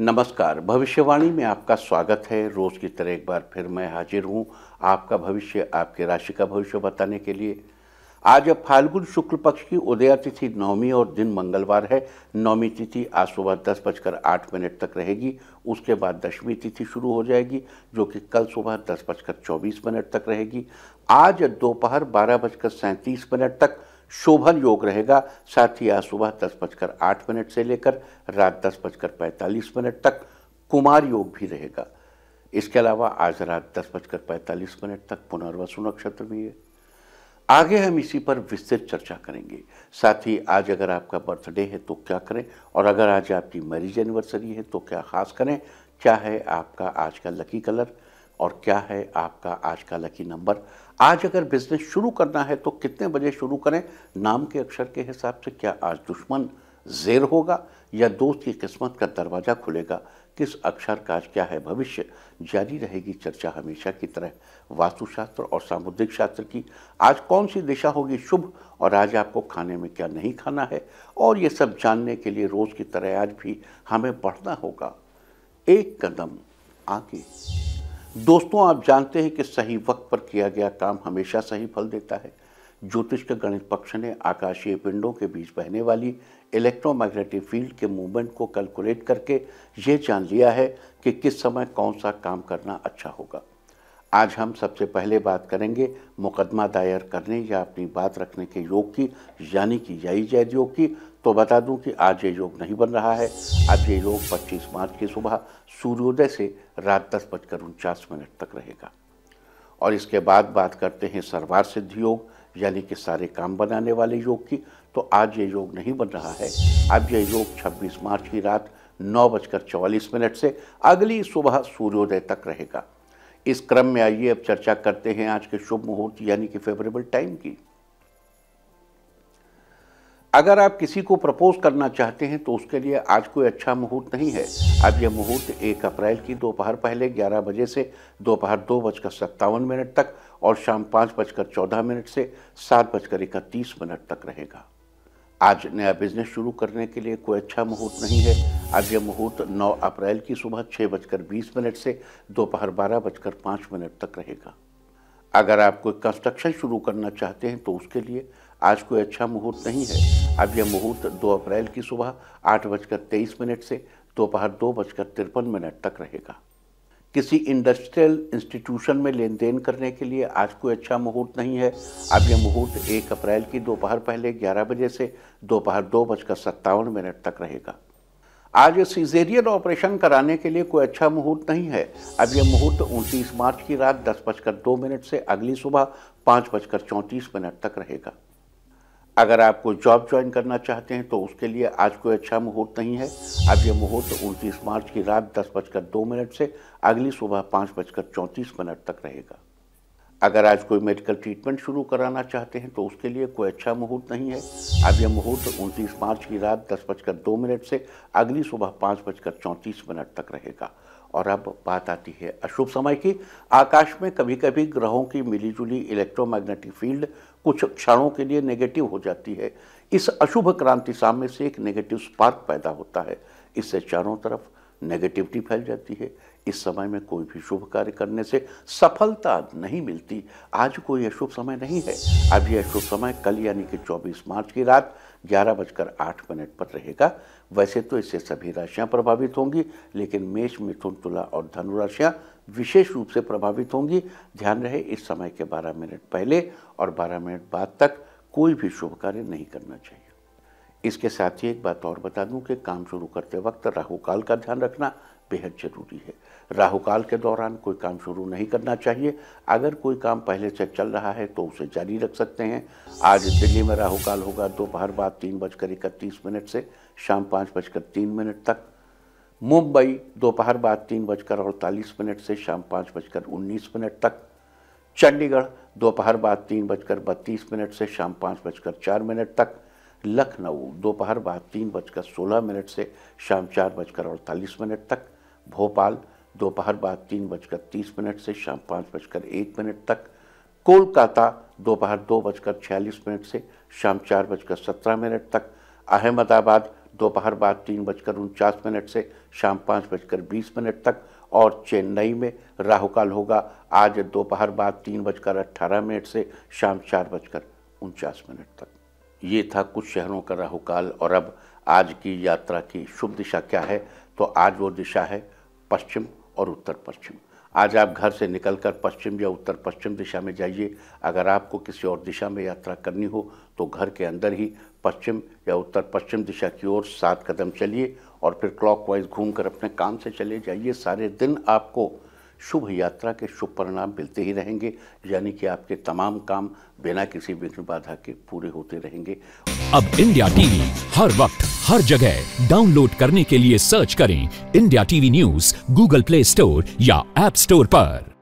नमस्कार भविष्यवाणी में आपका स्वागत है रोज़ की तरह एक बार फिर मैं हाजिर हूँ आपका भविष्य आपके राशि का भविष्य बताने के लिए आज अब फाल्गुन शुक्ल पक्ष की उदया तिथि नवमी और दिन मंगलवार है नवमी तिथि आज सुबह दस बजकर आठ मिनट तक रहेगी उसके बाद दसवीं तिथि शुरू हो जाएगी जो कि कल सुबह दस बजकर चौबीस मिनट तक रहेगी आज दोपहर बारह बजकर सैंतीस मिनट तक शोभन योग रहेगा साथ ही आज सुबह दस बजकर आठ मिनट से लेकर रात दस बजकर पैंतालीस मिनट तक कुमार योग भी रहेगा इसके अलावा आज रात दस बजकर पैंतालीस मिनट तक पुनर्वसु नक्षत्र भी है आगे हम इसी पर विस्तृत चर्चा करेंगे साथ ही आज अगर आपका बर्थडे है तो क्या करें और अगर आज आपकी मैरिज एनिवर्सरी है तो क्या खास करें क्या है आपका आज का लकी कलर और क्या है आपका आज का लकी नंबर आज अगर बिजनेस शुरू करना है तो कितने बजे शुरू करें नाम के अक्षर के हिसाब से क्या आज दुश्मन जेर होगा या दोस्त की किस्मत का दरवाज़ा खुलेगा किस अक्षर का आज क्या है भविष्य जारी रहेगी चर्चा हमेशा की तरह वास्तुशास्त्र और सामुद्रिक शास्त्र की आज कौन सी दिशा होगी शुभ और आज आपको खाने में क्या नहीं खाना है और ये सब जानने के लिए रोज़ की तरह आज भी हमें बढ़ना होगा एक कदम आगे दोस्तों आप जानते हैं कि सही वक्त पर किया गया काम हमेशा सही फल देता है ज्योतिष के गणित पक्ष ने आकाशीय पिंडों के बीच बहने वाली इलेक्ट्रोमैग्नेटिक फील्ड के मूवमेंट को कैलकुलेट करके ये जान लिया है कि किस समय कौन सा काम करना अच्छा होगा आज हम सबसे पहले बात करेंगे मुकदमा दायर करने या अपनी बात रखने के योग की यानी कि यही जयद योग की तो बता दूं कि आज ये योग नहीं बन रहा है आज ये योग 25 मार्च की सुबह सूर्योदय से रात दस बजकर उनचास मिनट तक रहेगा और इसके बाद बात करते हैं सर्वार सिद्धि योग यानी कि सारे काम बनाने वाले योग की तो आज ये योग नहीं बन रहा है आज ये योग 26 मार्च की रात नौ बजकर चौवालीस मिनट से अगली सुबह सूर्योदय तक रहेगा इस क्रम में आइए अब चर्चा करते हैं आज के शुभ मुहूर्त यानी कि फेवरेबल टाइम की अगर आप किसी को प्रपोज करना चाहते हैं तो उसके लिए आज कोई अच्छा मुहूर्त नहीं है अब यह मुहूर्त एक अप्रैल की दोपहर पहले ग्यारह बजे से दोपहर दो, बजकर सत्तावन मिनट तक और शाम पाँच बजकर चौदह मिनट से सात बजकर इकतीस मिनट तक रहेगा आज नया बिजनेस शुरू करने के लिए कोई अच्छा मुहूर्त नहीं है आज यह मुहूर्त 9 अप्रैल की सुबह छः बजकर बीस मिनट से दोपहर बारह बजकर पाँच मिनट तक रहेगा अगर आप कोई कंस्ट्रक्शन शुरू करना चाहते हैं तो उसके लिए आज कोई अच्छा मुहूर्त नहीं है अब यह मुहूर्त 2 अप्रैल की सुबह आठ बजकर तेईस मिनट से दोपहर दो, दो बजकर तिरपन मिनट तक रहेगा किसी इंडस्ट्रियल इंस्टीट्यूशन में लेन देन करने के लिए आज कोई अच्छा मुहूर्त नहीं है अब यह मुहूर्त एक अप्रैल की दोपहर पहले ग्यारह बजे से दोपहर दो, दो बजकर सत्तावन मिनट तक रहेगा आज सीजेरियन ऑपरेशन कराने के लिए कोई अच्छा मुहूर्त नहीं है अब यह मुहूर्त उनतीस मार्च की रात दस बजकर दो मिनट से अगली सुबह पाँच बजकर चौंतीस मिनट तक रहेगा अगर आप कोई जॉब ज्वाइन करना चाहते हैं तो उसके लिए आज कोई अच्छा मुहूर्त नहीं है अब यह मुहूर्त उनतीस मार्च की रात दस बजकर दो मिनट से अगली सुबह पाँच बजकर चौंतीस मिनट तक रहेगा अगर आज कोई मेडिकल ट्रीटमेंट शुरू कराना चाहते हैं तो उसके लिए कोई अच्छा मुहूर्त नहीं है अब यह मुहूर्त उनतीस मार्च की रात दस बजकर दो मिनट से अगली सुबह पाँच बजकर चौंतीस मिनट तक रहेगा और अब बात आती है अशुभ समय की आकाश में कभी कभी ग्रहों की मिलीजुली इलेक्ट्रोमैग्नेटिक फील्ड कुछ क्षणों के लिए नेगेटिव हो जाती है इस अशुभ क्रांति सामने से एक नेगेटिव स्पार्क पैदा होता है इससे चारों तरफ नेगेटिविटी फैल जाती है इस समय में कोई भी शुभ कार्य करने से सफलता नहीं मिलती आज कोई अशुभ समय नहीं है अभी अशुभ समय कल यानी कि 24 मार्च की रात ग्यारह बजकर आठ मिनट पर रहेगा वैसे तो इससे सभी राशियां प्रभावित होंगी लेकिन मेष मिथुन तुला और धनु राशियां विशेष रूप से प्रभावित होंगी ध्यान रहे इस समय के 12 मिनट पहले और 12 मिनट बाद तक कोई भी शुभ कार्य नहीं करना चाहिए इसके साथ ही एक बात और बता दूं कि काम शुरू करते वक्त राहु काल का ध्यान रखना बेहद जरूरी है राहु काल के दौरान कोई काम शुरू नहीं करना चाहिए अगर कोई काम पहले से चल रहा है तो उसे जारी रख सकते हैं आज दिल्ली में राहु काल होगा दोपहर बाद तीन बजकर इकतीस मिनट से शाम पाँच बजकर तीन मिनट तक मुंबई दोपहर बाद तीन बजकर अड़तालीस मिनट से शाम पाँच बजकर उन्नीस मिनट तक चंडीगढ़ दोपहर बाद तीन बजकर बत्तीस मिनट से शाम पाँच बजकर चार मिनट तक लखनऊ दोपहर बाद तीन बजकर सोलह मिनट से शाम चार बजकर अड़तालीस मिनट तक भोपाल दोपहर बाद तीन बजकर तीस मिनट से शाम पाँच बजकर एक मिनट तक कोलकाता दोपहर दो बजकर छियालीस मिनट से शाम चार बजकर सत्रह मिनट तक अहमदाबाद दोपहर बाद तीन बजकर उनचास मिनट से शाम पाँच बजकर बीस मिनट तक और चेन्नई में राहुकाल होगा आज दोपहर बाद तीन बजकर अट्ठारह मिनट से शाम चार बजकर उनचास मिनट तक ये था कुछ शहरों का राहुकाल और अब आज की यात्रा की शुभ दिशा क्या है तो आज वो दिशा है पश्चिम और उत्तर पश्चिम आज आप घर से निकलकर पश्चिम या उत्तर पश्चिम दिशा में जाइए अगर आपको किसी और दिशा में यात्रा करनी हो तो घर के अंदर ही पश्चिम या उत्तर पश्चिम दिशा की ओर सात कदम चलिए और फिर क्लॉकवाइज घूमकर अपने काम से चले जाइए सारे दिन आपको शुभ यात्रा के शुभ परिणाम मिलते ही रहेंगे यानी कि आपके तमाम काम बिना किसी विघ्न बाधा के पूरे होते रहेंगे अब इंडिया टीवी हर वक्त हर जगह डाउनलोड करने के लिए सर्च करें India TV news Google Play Store या एप स्टोर पर